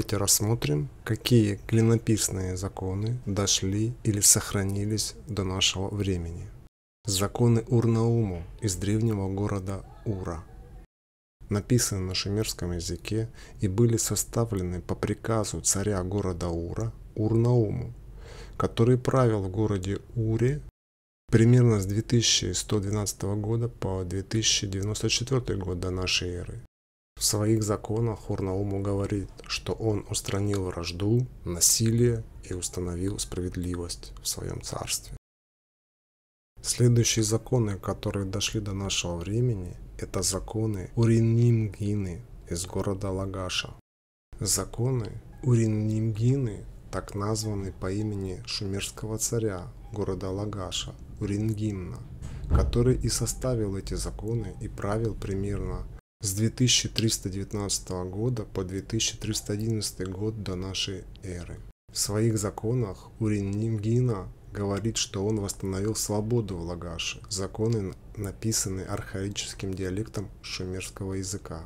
Давайте рассмотрим, какие клинописные законы дошли или сохранились до нашего времени. Законы Урнауму из древнего города Ура написаны на шумерском языке и были составлены по приказу царя города Ура Урнауму, который правил в городе Уре примерно с 2112 года по 2094 год до нашей эры. В своих законах Хурнауму говорит, что он устранил вражду, насилие и установил справедливость в своем царстве. Следующие законы, которые дошли до нашего времени, это законы Уринимгины из города Лагаша. Законы Уринимгины так названы по имени шумерского царя города Лагаша Урингимна, который и составил эти законы и правил примерно с 2319 года по 2311 год до нашей эры. В своих законах Уренгина говорит, что он восстановил свободу в Лагаше, законы, написанные архаическим диалектом шумерского языка.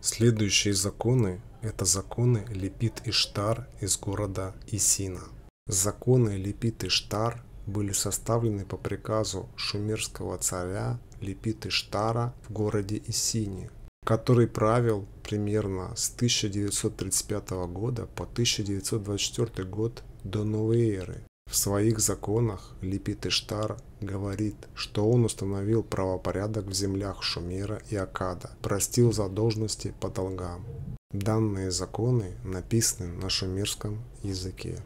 Следующие законы – это законы Лепит Штар из города Исина. Законы Лепит Штар были составлены по приказу шумерского царя Лепит Иштара в городе Исини, который правил примерно с 1935 года по 1924 год до новой эры. В своих законах Лепит Иштар говорит, что он установил правопорядок в землях Шумера и Акада, простил задолженности по долгам. Данные законы написаны на шумерском языке.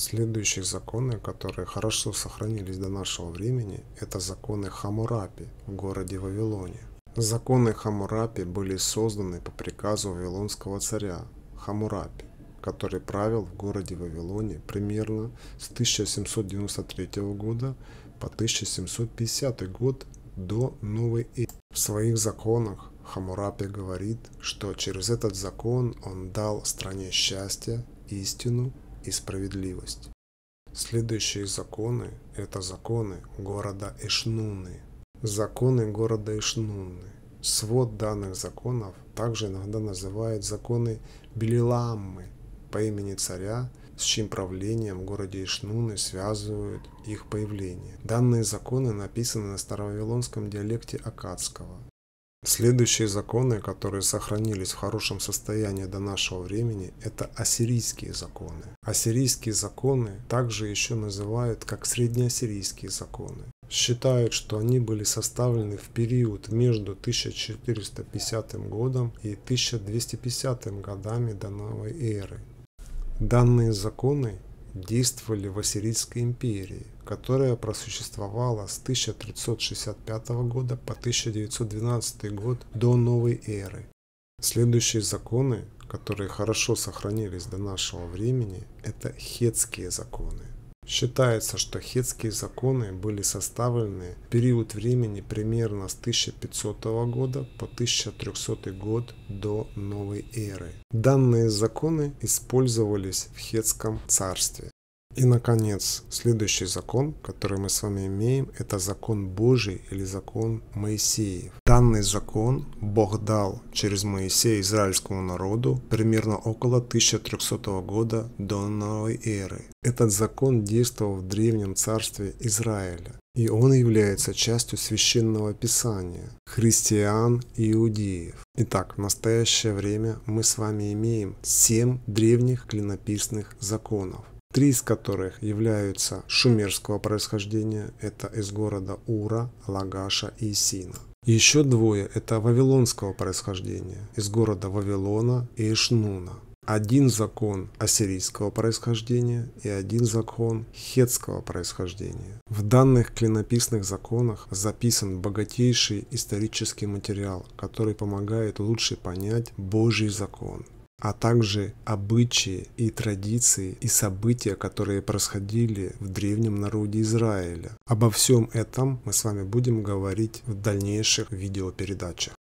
Следующие законы, которые хорошо сохранились до нашего времени, это законы Хамурапи в городе Вавилоне. Законы Хамурапи были созданы по приказу вавилонского царя Хамурапи, который правил в городе Вавилоне примерно с 1793 года по 1750 год до новой эры. В своих законах Хамурапи говорит, что через этот закон он дал стране счастье, истину и справедливость. Следующие законы – это законы города Эшнуны. Законы города Эшнуны. Свод данных законов также иногда называют законы Белиламмы по имени царя, с чьим правлением в городе Ишнуны связывают их появление. Данные законы написаны на старовавилонском диалекте акадского – Следующие законы, которые сохранились в хорошем состоянии до нашего времени, это ассирийские законы. Ассирийские законы также еще называют как среднеассирийские законы. Считают, что они были составлены в период между 1450 годом и 1250 годами до новой эры. Данные законы действовали в Ассирийской империи, которая просуществовала с 1365 года по 1912 год до новой эры. Следующие законы, которые хорошо сохранились до нашего времени, это хетские законы – Считается, что хетские законы были составлены в период времени примерно с 1500 года по 1300 год до новой эры. Данные законы использовались в хетском царстве. И, наконец, следующий закон, который мы с вами имеем, это закон Божий или закон Моисеев. Данный закон Бог дал через Моисея израильскому народу примерно около 1300 года до новой эры. Этот закон действовал в древнем царстве Израиля. И он является частью священного писания христиан и иудеев. Итак, в настоящее время мы с вами имеем семь древних клинописных законов три из которых являются шумерского происхождения, это из города Ура, Лагаша и Сина. Еще двое – это вавилонского происхождения, из города Вавилона и Ишнуна. Один закон ассирийского происхождения и один закон хетского происхождения. В данных клинописных законах записан богатейший исторический материал, который помогает лучше понять Божий закон – а также обычаи и традиции и события, которые происходили в древнем народе Израиля. Обо всем этом мы с вами будем говорить в дальнейших видеопередачах.